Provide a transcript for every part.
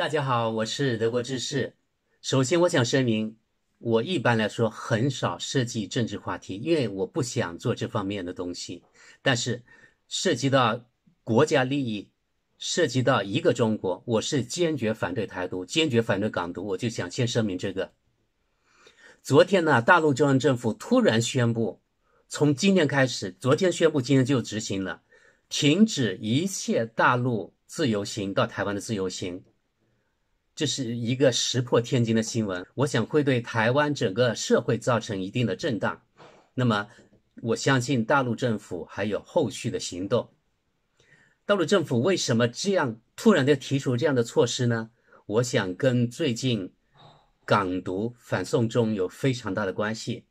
大家好，我是德国志士。首先，我想声明，我一般来说很少涉及政治话题，因为我不想做这方面的东西。但是，涉及到国家利益，涉及到一个中国，我是坚决反对台独，坚决反对港独。我就想先声明这个。昨天呢，大陆中央政府突然宣布，从今天开始，昨天宣布，今天就执行了，停止一切大陆自由行到台湾的自由行。这是一个石破天惊的新闻，我想会对台湾整个社会造成一定的震荡。那么，我相信大陆政府还有后续的行动。大陆政府为什么这样突然就提出这样的措施呢？我想跟最近港独反送中有非常大的关系。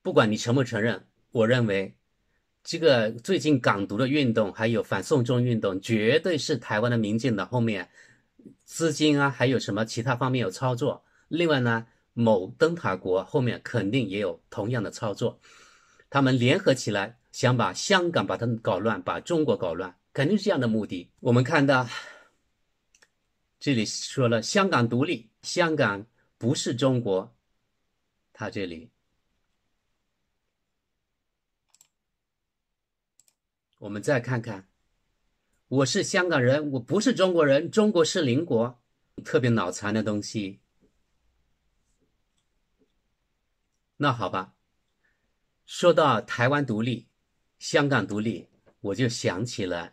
不管你承不承认，我认为这个最近港独的运动还有反送中运动，绝对是台湾的民进党后面。资金啊，还有什么其他方面有操作？另外呢，某灯塔国后面肯定也有同样的操作，他们联合起来想把香港把它搞乱，把中国搞乱，肯定是这样的目的。我们看到这里说了香港独立，香港不是中国。他这里，我们再看看。我是香港人，我不是中国人。中国是邻国，特别脑残的东西。那好吧，说到台湾独立、香港独立，我就想起了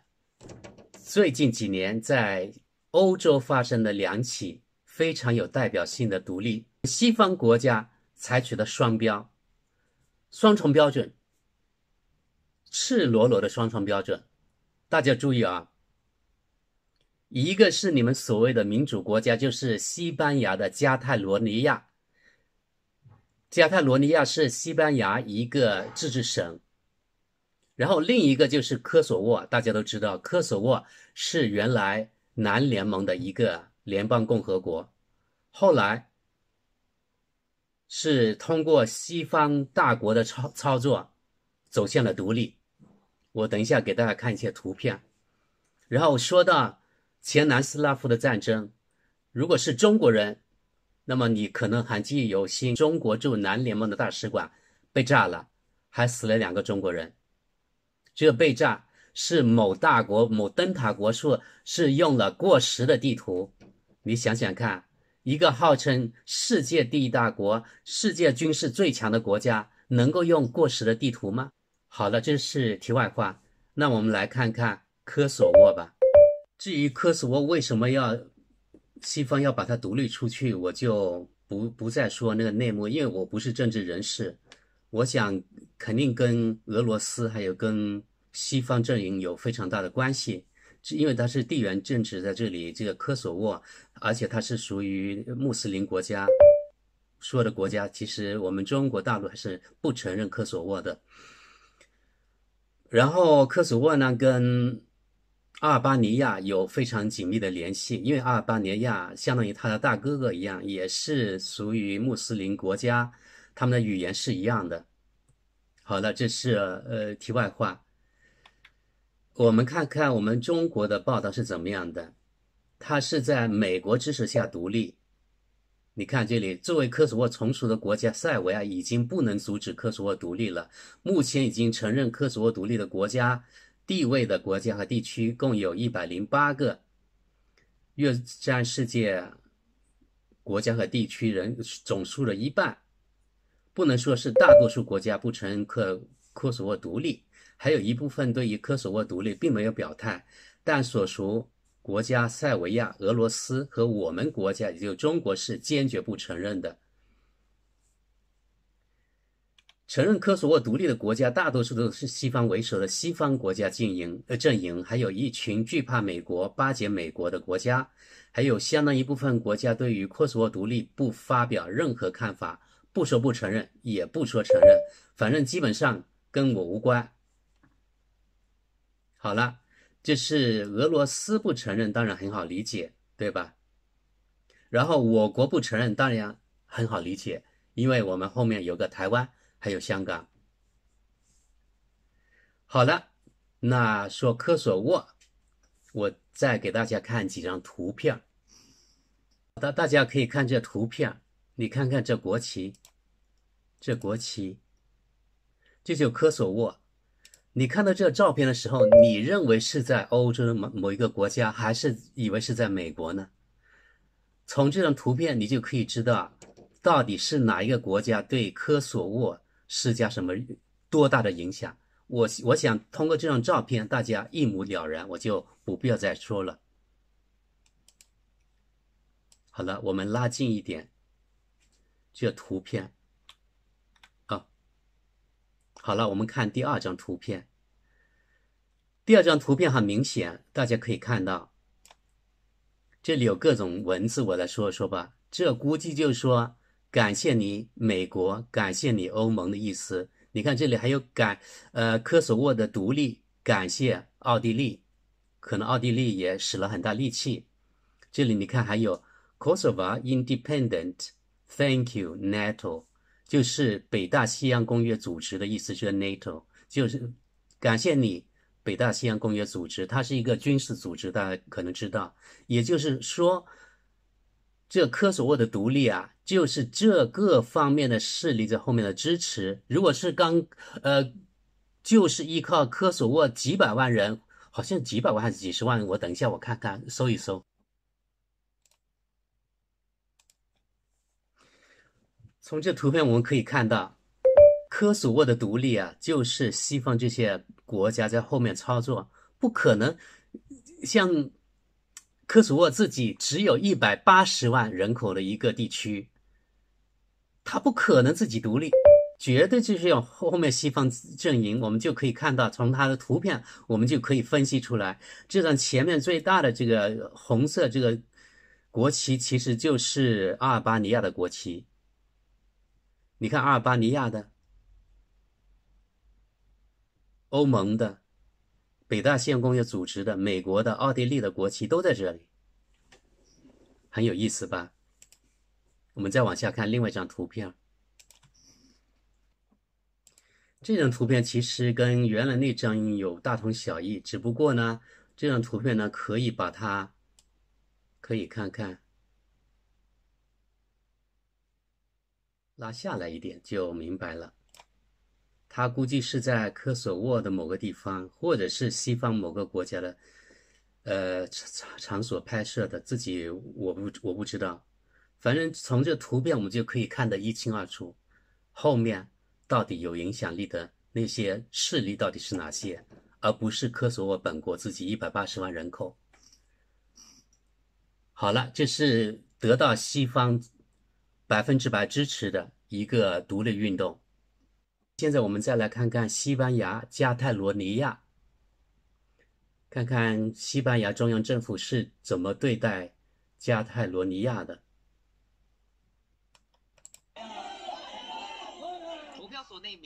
最近几年在欧洲发生的两起非常有代表性的独立，西方国家采取的双标、双重标准，赤裸裸的双重标准。大家注意啊，一个是你们所谓的民主国家，就是西班牙的加泰罗尼亚。加泰罗尼亚是西班牙一个自治省。然后另一个就是科索沃，大家都知道，科索沃是原来南联盟的一个联邦共和国，后来是通过西方大国的操操作，走向了独立。我等一下给大家看一些图片，然后说到前南斯拉夫的战争，如果是中国人，那么你可能还记忆犹新。中国驻南联盟的大使馆被炸了，还死了两个中国人。这个被炸是某大国、某灯塔国是用了过时的地图。你想想看，一个号称世界第一大国、世界军事最强的国家，能够用过时的地图吗？好了，这是题外话。那我们来看看科索沃吧。至于科索沃为什么要西方要把它独立出去，我就不不再说那个内幕，因为我不是政治人士。我想肯定跟俄罗斯还有跟西方阵营有非常大的关系，因为它是地缘政治在这里，这个科索沃，而且它是属于穆斯林国家说的国家，其实我们中国大陆还是不承认科索沃的。然后科索沃呢，跟阿尔巴尼亚有非常紧密的联系，因为阿尔巴尼亚相当于他的大哥哥一样，也是属于穆斯林国家，他们的语言是一样的。好了，这是呃题外话。我们看看我们中国的报道是怎么样的，他是在美国支持下独立。你看，这里作为科索沃从属的国家，塞尔维亚已经不能阻止科索沃独立了。目前已经承认科索沃独立的国家地位的国家和地区共有一百零八个，约占世界国家和地区人总数的一半。不能说是大多数国家不承认科科索沃独立，还有一部分对于科索沃独立并没有表态，但所属。国家塞维亚、俄罗斯和我们国家，也就中国，是坚决不承认的。承认科索沃独立的国家，大多数都是西方为首的西方国家阵营，呃阵营，还有一群惧怕美国、巴结美国的国家，还有相当一部分国家对于科索沃独立不发表任何看法，不说不承认，也不说承认，反正基本上跟我无关。好了。就是俄罗斯不承认，当然很好理解，对吧？然后我国不承认，当然很好理解，因为我们后面有个台湾，还有香港。好了，那说科索沃，我再给大家看几张图片。好，大家可以看这图片，你看看这国旗，这国旗，这就科索沃。你看到这照片的时候，你认为是在欧洲的某某一个国家，还是以为是在美国呢？从这张图片，你就可以知道到底是哪一个国家对科索沃施加什么多大的影响。我我想通过这张照片，大家一目了然，我就不必要再说了。好了，我们拉近一点这图片。好了，我们看第二张图片。第二张图片很明显，大家可以看到，这里有各种文字，我来说说吧。这估计就是说感谢你美国，感谢你欧盟的意思。你看这里还有感，呃，科索沃的独立，感谢奥地利，可能奥地利也使了很大力气。这里你看还有 Kosovo Independent，Thank you NATO。就是北大西洋公约组织的意思，是 NATO，就是感谢你，北大西洋公约组织，它是一个军事组织，大家可能知道。也就是说，这科索沃的独立啊，就是这个方面的势力在后面的支持。如果是刚呃，就是依靠科索沃几百万人，好像几百万还是几十万，我等一下我看看搜一搜。从这图片我们可以看到，科索沃的独立啊，就是西方这些国家在后面操作，不可能像科索沃自己只有一百八十万人口的一个地区，他不可能自己独立，绝对就是要后面西方阵营。我们就可以看到，从他的图片，我们就可以分析出来，这张前面最大的这个红色这个国旗，其实就是阿尔巴尼亚的国旗。你看阿尔巴尼亚的、欧盟的、北大宪工业组织的、美国的、奥地利的国旗都在这里，很有意思吧？我们再往下看另外一张图片，这张图片其实跟原来那张有大同小异，只不过呢，这张图片呢可以把它，可以看看。拉下来一点就明白了，他估计是在科索沃的某个地方，或者是西方某个国家的，呃场场所拍摄的。自己我不我不知道，反正从这图片我们就可以看得一清二楚，后面到底有影响力的那些势力到底是哪些，而不是科索沃本国自己一百八十万人口。好了，这是得到西方。百分之百支持的一个独立运动。现在我们再来看看西班牙加泰罗尼亚，看看西班牙中央政府是怎么对待加泰罗尼亚的。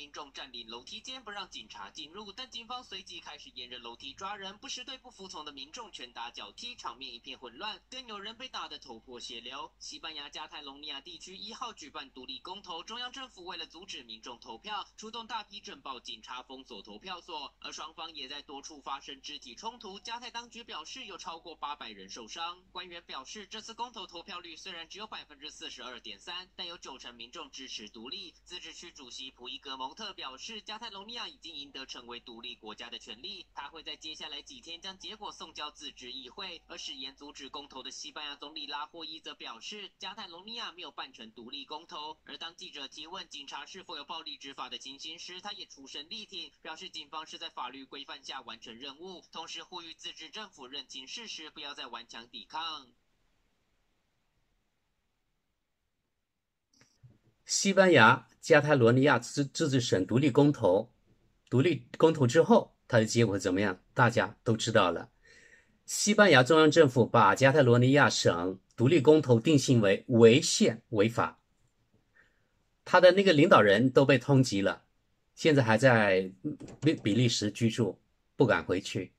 民众占领楼梯间不让警察进入，但警方随即开始沿着楼梯抓人，不时对不服从的民众拳打脚踢，场面一片混乱，更有人被打得头破血流。西班牙加泰隆尼亚地区一号举办独立公投，中央政府为了阻止民众投票，出动大批政报警察封锁投票所，而双方也在多处发生肢体冲突。加泰当局表示有超过八百人受伤。官员表示，这次公投投票率虽然只有百分之四十二点三，但有九成民众支持独立。自治区主席普伊格蒙。特表示，加泰罗尼亚已经赢得成为独立国家的权利，他会在接下来几天将结果送交自治议会。而誓言阻止公投的西班牙总理拉霍伊则表示，加泰罗尼亚没有办成独立公投。而当记者提问警察是否有暴力执法的情形时，他也出声力挺，表示警方是在法律规范下完成任务，同时呼吁自治政府认清事实，不要再顽强抵抗。西班牙加泰罗尼亚自自治省独立公投，独立公投之后，它的结果怎么样？大家都知道了。西班牙中央政府把加泰罗尼亚省独立公投定性为违宪违法，他的那个领导人都被通缉了，现在还在比比利时居住，不敢回去。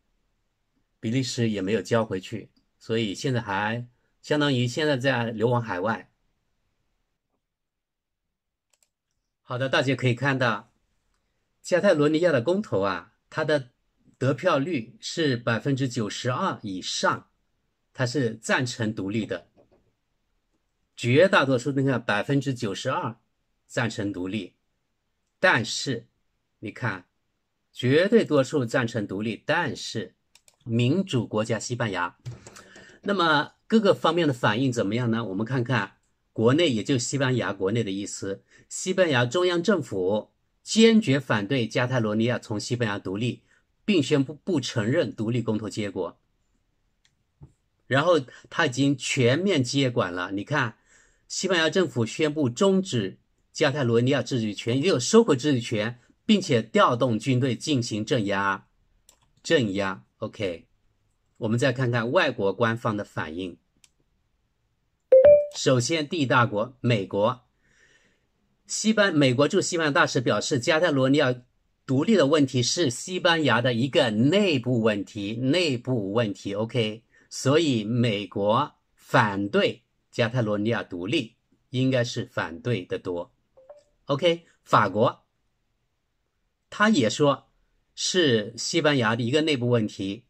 比利时也没有交回去，所以现在还相当于现在在流亡海外。好的，大家可以看到，加泰罗尼亚的公投啊，它的得票率是百分之九十二以上，它是赞成独立的。绝大多数，你看百分之九十二赞成独立，但是你看，绝对多数赞成独立，但是民主国家西班牙，那么各个方面的反应怎么样呢？我们看看国内，也就西班牙国内的意思。西班牙中央政府坚决反对加泰罗尼亚从西班牙独立，并宣布不承认独立公投结果。然后他已经全面接管了。你看，西班牙政府宣布终止加泰罗尼亚自治权，也有收回自治权，并且调动军队进行镇压。镇压。OK，我们再看看外国官方的反应。首先，第一大国美国。西班美国驻西班牙大使表示，加泰罗尼亚独立的问题是西班牙的一个内部问题，内部问题。OK，所以美国反对加泰罗尼亚独立，应该是反对的多。OK，法国他也说是西班牙的一个内部问题，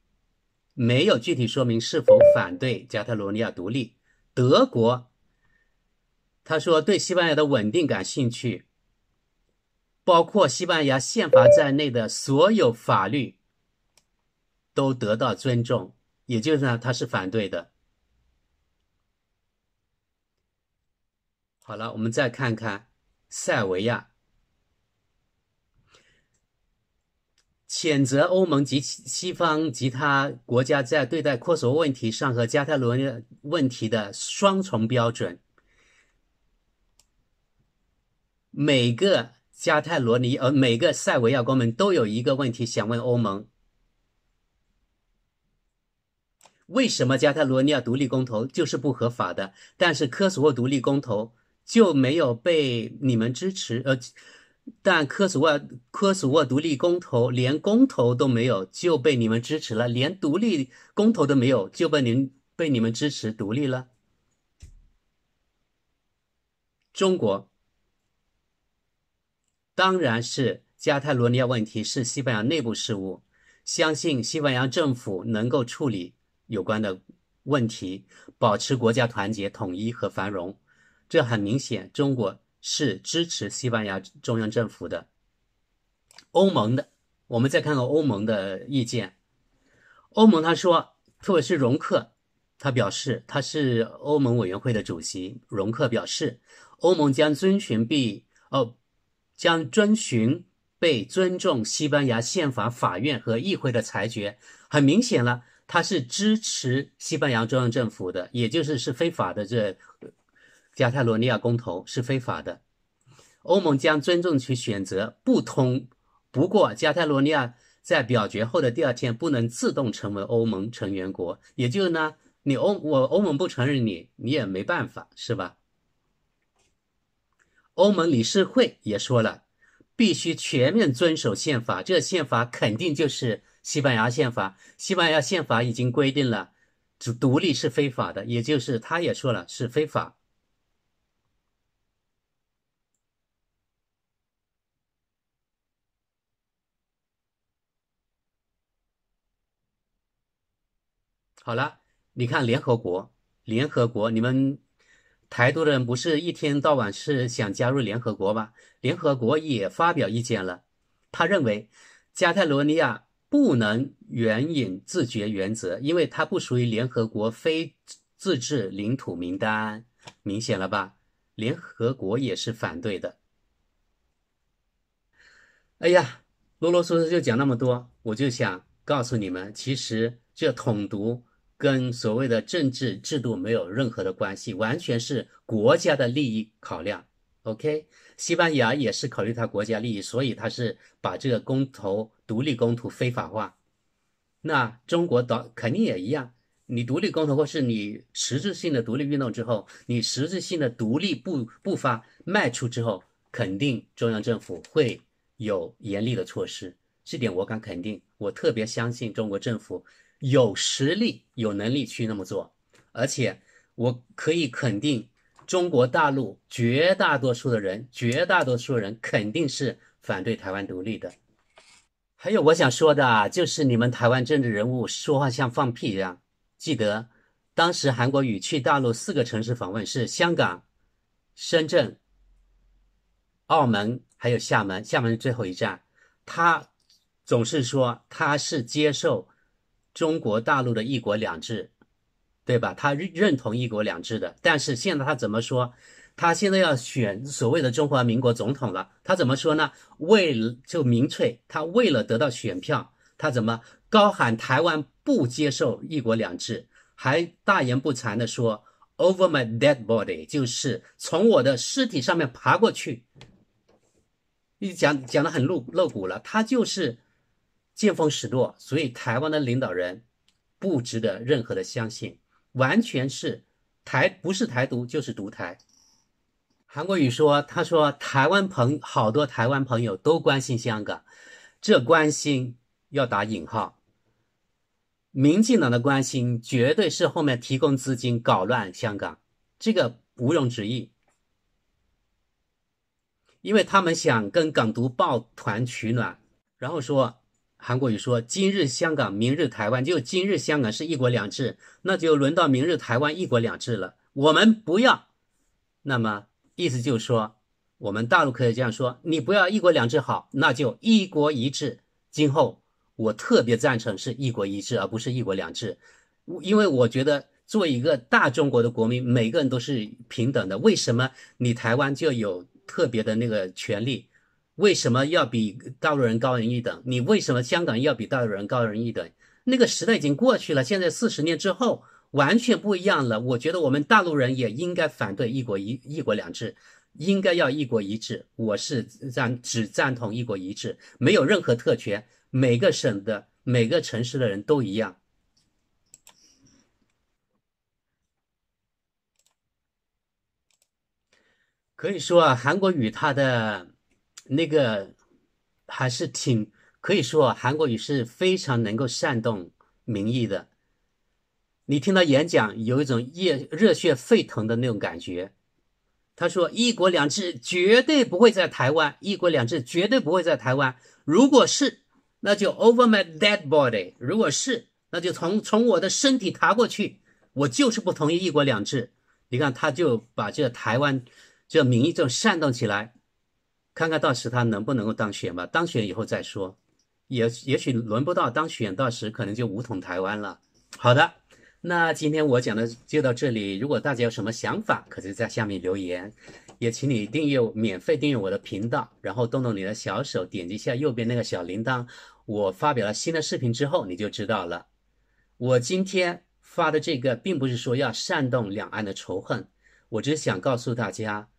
没有具体说明是否反对加泰罗尼亚独立。德国。他说：“对西班牙的稳定感兴趣，包括西班牙宪法在内的所有法律都得到尊重。”也就是呢，他是反对的。好了，我们再看看塞尔维亚，谴责欧盟及西方其他国家在对待科索沃问题上和加泰罗尼亚问题的双重标准。每个加泰罗尼亚，每个塞维亚公民都有一个问题想问欧盟：为什么加泰罗尼亚独立公投就是不合法的？但是科索沃独立公投就没有被你们支持？呃，但科索沃科索沃独立公投连公投都没有就被你们支持了，连独立公投都没有就被您被你们支持独立了？中国。当然是加泰罗尼亚问题是西班牙内部事务，相信西班牙政府能够处理有关的问题，保持国家团结、统一和繁荣。这很明显，中国是支持西班牙中央政府的、欧盟的。我们再看看欧盟的意见。欧盟他说，特别是容克，他表示他是欧盟委员会的主席。容克表示，欧盟将遵循毕哦。将遵循被尊重西班牙宪法法院和议会的裁决，很明显了，他是支持西班牙中央政府的，也就是是非法的。这加泰罗尼亚公投是非法的，欧盟将尊重去选择不通。不过，加泰罗尼亚在表决后的第二天不能自动成为欧盟成员国，也就呢，你欧我欧盟不承认你，你也没办法，是吧？欧盟理事会也说了，必须全面遵守宪法。这宪法肯定就是西班牙宪法。西班牙宪法已经规定了，主独立是非法的，也就是他也说了是非法。好了，你看联合国，联合国你们。台独的人不是一天到晚是想加入联合国吗？联合国也发表意见了，他认为加泰罗尼亚不能援引自决原则，因为它不属于联合国非自治领土名单，明显了吧？联合国也是反对的。哎呀，啰啰嗦嗦就讲那么多，我就想告诉你们，其实这统独。跟所谓的政治制度没有任何的关系，完全是国家的利益考量。OK，西班牙也是考虑他国家利益，所以他是把这个公投、独立公投非法化。那中国倒肯定也一样，你独立公投或是你实质性的独立运动之后，你实质性的独立步步伐迈出之后，肯定中央政府会有严厉的措施。这点我敢肯定，我特别相信中国政府。有实力、有能力去那么做，而且我可以肯定，中国大陆绝大多数的人，绝大多数人肯定是反对台湾独立的。还有我想说的，就是你们台湾政治人物说话像放屁一样。记得当时韩国瑜去大陆四个城市访问，是香港、深圳、澳门，还有厦门，厦门是最后一站，他总是说他是接受。中国大陆的一国两制，对吧？他认认同一国两制的，但是现在他怎么说？他现在要选所谓的中华民国总统了，他怎么说呢？为就民粹，他为了得到选票，他怎么高喊台湾不接受一国两制，还大言不惭的说 Over my dead body，就是从我的尸体上面爬过去，你讲讲的很露露骨了，他就是。见风使舵，所以台湾的领导人不值得任何的相信，完全是台不是台独就是独台。韩国瑜说：“他说台湾朋好多台湾朋友都关心香港，这关心要打引号。民进党的关心绝对是后面提供资金搞乱香港，这个毋庸置疑，因为他们想跟港独抱团取暖，然后说。”韩国语说：“今日香港，明日台湾。就今日香港是一国两制，那就轮到明日台湾一国两制了。我们不要，那么意思就是说，我们大陆可以这样说：你不要一国两制好，那就一国一制。今后我特别赞成是一国一制，而不是一国两制。因为我觉得，作为一个大中国的国民，每个人都是平等的。为什么你台湾就有特别的那个权利？”为什么要比大陆人高人一等？你为什么香港要比大陆人高人一等？那个时代已经过去了，现在四十年之后完全不一样了。我觉得我们大陆人也应该反对“一国一一国两制”，应该要“一国一制”。我是赞只赞同“一国一制”，没有任何特权，每个省的每个城市的人都一样。可以说啊，韩国语它的。那个还是挺可以说，韩国语是非常能够煽动民意的。你听到演讲，有一种热热血沸腾的那种感觉。他说：“一国两制绝对不会在台湾，一国两制绝对不会在台湾。如果是，那就 over my dead body。如果是，那就从从我的身体爬过去。我就是不同意一国两制。你看，他就把这台湾这民意就煽动起来。”看看到时他能不能够当选吧，当选以后再说，也也许轮不到当选，到时可能就五统台湾了。好的，那今天我讲的就到这里。如果大家有什么想法，可以在下面留言。也请你订阅免费订阅我的频道，然后动动你的小手，点击一下右边那个小铃铛。我发表了新的视频之后，你就知道了。我今天发的这个，并不是说要煽动两岸的仇恨，我只是想告诉大家。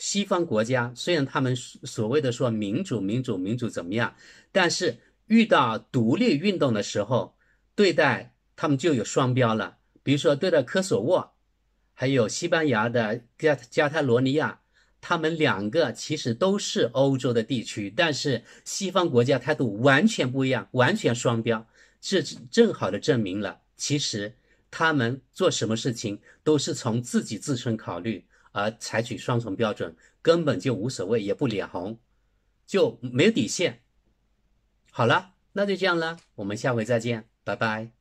西方国家虽然他们所谓的说民主、民主、民主怎么样，但是遇到独立运动的时候，对待他们就有双标了。比如说，对待科索沃，还有西班牙的加加泰罗尼亚，他们两个其实都是欧洲的地区，但是西方国家态度完全不一样，完全双标。这正好的证明了，其实他们做什么事情都是从自己自身考虑。而采取双重标准，根本就无所谓，也不脸红，就没有底线。好了，那就这样了，我们下回再见，拜拜。